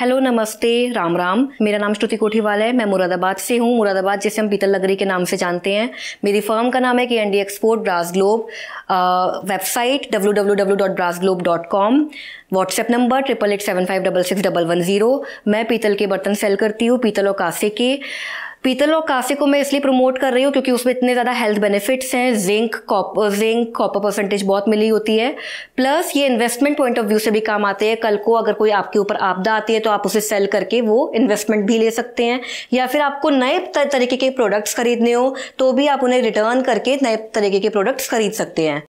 hello नमस्ते राम राम मेरा नाम श्रुति कोठीवाल है मैं मुरादाबाद से हूँ मुरादाबाद जिसे हम पीतल नगरी के नाम से जानते हैं मेरी फर्म का नाम है K N D export brass globe website W W W dot brass globe dot com WhatsApp number triple eight seven five double six double one zero मैं पीतल के बर्तन सेल करती हूँ पीतल और कांसे के पीतल और काफी को मैं इसलिए प्रमोट कर रही हूँ क्योंकि उसमें इतने ज़्यादा हेल्थ बेनिफिट्स हैं zinc copper zinc copper percentage बहुत मिली होती है प्लस ये इन्वेस्टमेंट पॉइंट ऑफ व्यू से भी काम आते हैं कल को अगर कोई आपके ऊपर आपदा आती है तो आप उसे सेल करके वो इन्वेस्टमेंट भी ले सकते हैं या फिर आपको नए तरीके के प्रोडक्ट्स खरीदने हो तो भी आप उन्हें रिटर्न करके नए तरीके के प्रोडक्ट्स खरीद सकते हैं